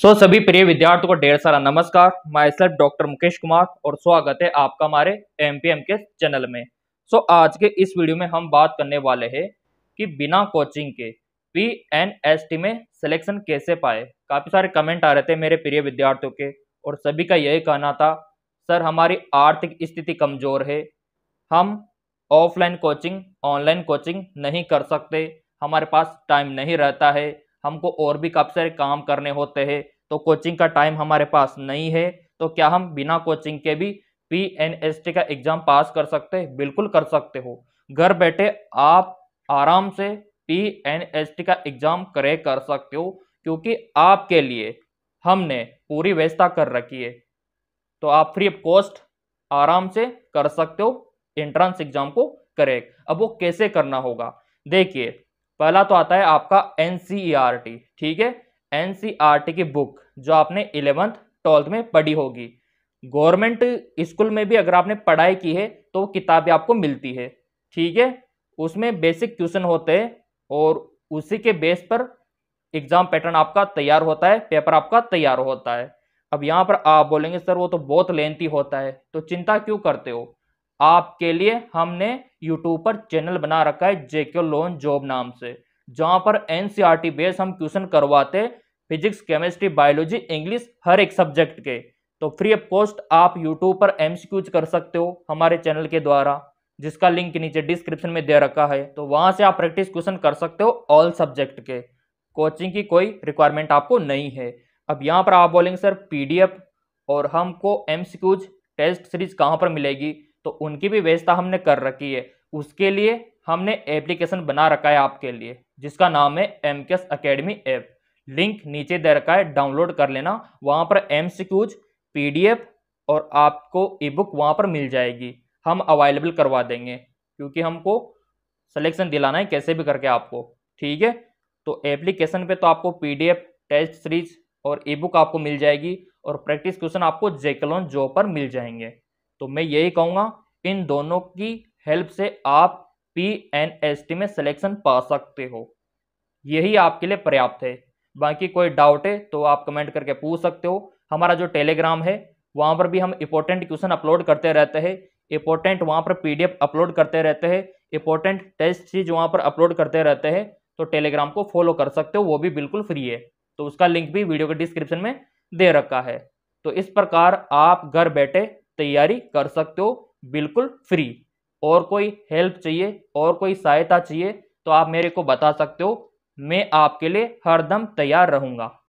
सो so, सभी प्रिय विद्यार्थियों को ढेर सारा नमस्कार myself doctor Mukesh Kumar और स्वागत है आपका हमारे एम के चैनल में सो so, आज के इस वीडियो में हम बात करने वाले हैं कि बिना कोचिंग के पी एन एस टी में सिलेक्शन कैसे पाए काफ़ी सारे कमेंट आ रहे थे मेरे प्रिय विद्यार्थियों के और सभी का यही कहना था सर हमारी आर्थिक स्थिति कमज़ोर है हम ऑफलाइन कोचिंग ऑनलाइन कोचिंग नहीं कर सकते हमारे पास टाइम नहीं रहता है हमको और भी काफ़ी सारे काम करने होते हैं तो कोचिंग का टाइम हमारे पास नहीं है तो क्या हम बिना कोचिंग के भी पी एन एस टी का एग्ज़ाम पास कर सकते हैं बिल्कुल कर सकते हो घर बैठे आप आराम से पी एन एस टी का एग्ज़ाम करे कर सकते हो क्योंकि आपके लिए हमने पूरी व्यवस्था कर रखी है तो आप फ्री ऑफ कॉस्ट आराम से कर सकते हो एंट्रेंस एग्ज़ाम को करेक्ट अब वो कैसे करना होगा देखिए पहला तो आता है आपका एन e ठीक है एन e की बुक जो आपने इलेवंथ ट्वेल्थ में पढ़ी होगी गवर्नमेंट स्कूल में भी अगर आपने पढ़ाई की है तो किताबें आपको मिलती है ठीक है उसमें बेसिक क्वेश्चन होते हैं और उसी के बेस पर एग्ज़ाम पैटर्न आपका तैयार होता है पेपर आपका तैयार होता है अब यहाँ पर आप बोलेंगे सर वो तो बहुत लेंथी होता है तो चिंता क्यों करते हो आपके लिए हमने यूट्यूब पर चैनल बना रखा है जेके लोन जॉब नाम से जहां पर N C R T base हम क्वेश्चन करवाते फिजिक्स केमिस्ट्री बायोलॉजी इंग्लिश हर एक सब्जेक्ट के तो फ्री ऑफ कॉस्ट आप यूट्यूब पर क्यूज कर सकते हो हमारे चैनल के द्वारा जिसका लिंक नीचे डिस्क्रिप्शन में दे रखा है तो वहां से आप प्रैक्टिस क्वेश्चन कर सकते हो ऑल सब्जेक्ट के कोचिंग की कोई रिक्वायरमेंट आपको नहीं है अब यहाँ पर आप बोलेंगे सर एफ और हमको क्यूज टेस्ट सीरीज कहाँ पर मिलेगी तो उनकी भी व्यवस्था हमने कर रखी है उसके लिए हमने एप्लीकेशन बना रखा है आपके लिए जिसका नाम है एम के एस अकेडमी ऐप लिंक नीचे दे रखा है डाउनलोड कर लेना वहाँ पर M C Qs P D F और आपको ई बुक वहाँ पर मिल जाएगी हम अवेलेबल करवा देंगे क्योंकि हमको सिलेक्शन दिलाना है कैसे भी करके आपको ठीक है तो एप्लीकेशन पे तो आपको P D F test series और ई बुक आपको मिल जाएगी और प्रैक्टिस क्वेश्चन आपको जेकलॉन जॉब पर मिल जाएंगे तो मैं यही कहूँगा इन दोनों की हेल्प से आप पी एन एस टी में सिलेक्शन पा सकते हो यही आपके लिए पर्याप्त है बाकी कोई डाउट है तो आप कमेंट करके पूछ सकते हो हमारा जो टेलीग्राम है वहाँ पर भी हम इंपॉर्टेंट क्वेश्चन अपलोड करते रहते हैं इंपॉर्टेंट वहाँ पर पीडीएफ अपलोड करते रहते हैं इंपॉर्टेंट टेस्ट चीज़ वहाँ पर अपलोड करते रहते हैं तो टेलीग्राम को फॉलो कर सकते हो वो भी बिल्कुल फ्री है तो उसका लिंक भी वीडियो के डिस्क्रिप्शन में दे रखा है तो इस प्रकार आप घर बैठे तैयारी कर सकते हो बिल्कुल फ्री और कोई हेल्प चाहिए और कोई सहायता चाहिए तो आप मेरे को बता सकते हो मैं आपके लिए हरदम तैयार रहूँगा